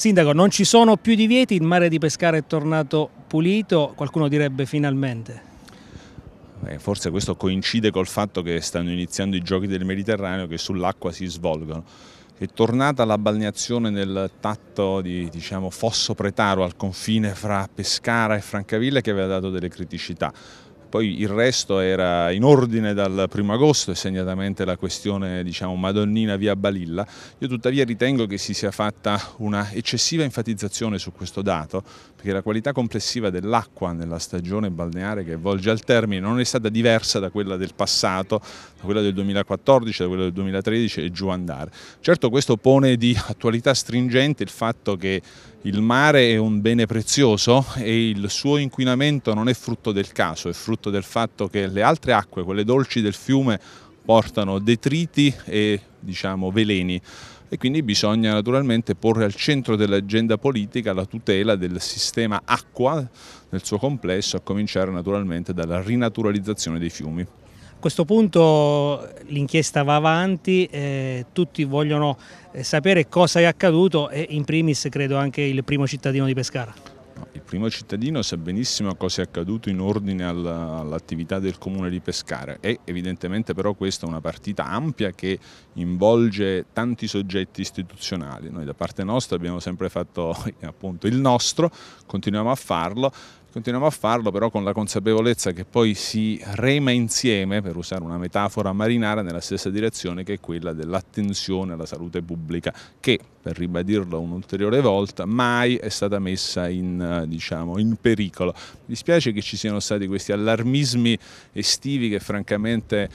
Sindaco, non ci sono più divieti, il mare di Pescara è tornato pulito, qualcuno direbbe finalmente. Eh, forse questo coincide col fatto che stanno iniziando i giochi del Mediterraneo che sull'acqua si svolgono. È tornata la balneazione nel tatto di diciamo, Fosso Pretaro al confine fra Pescara e Francavilla che aveva dato delle criticità poi il resto era in ordine dal primo agosto e segnatamente la questione diciamo, Madonnina via Balilla. Io tuttavia ritengo che si sia fatta una eccessiva enfatizzazione su questo dato perché la qualità complessiva dell'acqua nella stagione balneare che volge al termine non è stata diversa da quella del passato, da quella del 2014, da quella del 2013 e giù andare. Certo questo pone di attualità stringente il fatto che il mare è un bene prezioso e il suo inquinamento non è frutto del caso, è frutto del fatto che le altre acque, quelle dolci del fiume, portano detriti e diciamo veleni e quindi bisogna naturalmente porre al centro dell'agenda politica la tutela del sistema acqua nel suo complesso, a cominciare naturalmente dalla rinaturalizzazione dei fiumi. A questo punto l'inchiesta va avanti, eh, tutti vogliono eh, sapere cosa è accaduto e in primis credo anche il primo cittadino di Pescara. Il primo cittadino sa benissimo cosa è accaduto in ordine all'attività del comune di Pescara e evidentemente però questa è una partita ampia che involge tanti soggetti istituzionali. Noi da parte nostra abbiamo sempre fatto appunto il nostro, continuiamo a farlo, Continuiamo a farlo però con la consapevolezza che poi si rema insieme, per usare una metafora marinara, nella stessa direzione che è quella dell'attenzione alla salute pubblica, che, per ribadirlo un'ulteriore volta, mai è stata messa in, eh, diciamo, in pericolo. Mi dispiace che ci siano stati questi allarmismi estivi che francamente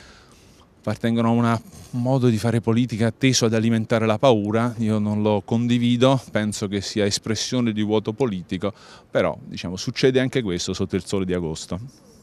appartengono a un modo di fare politica teso ad alimentare la paura, io non lo condivido, penso che sia espressione di vuoto politico, però diciamo, succede anche questo sotto il sole di agosto.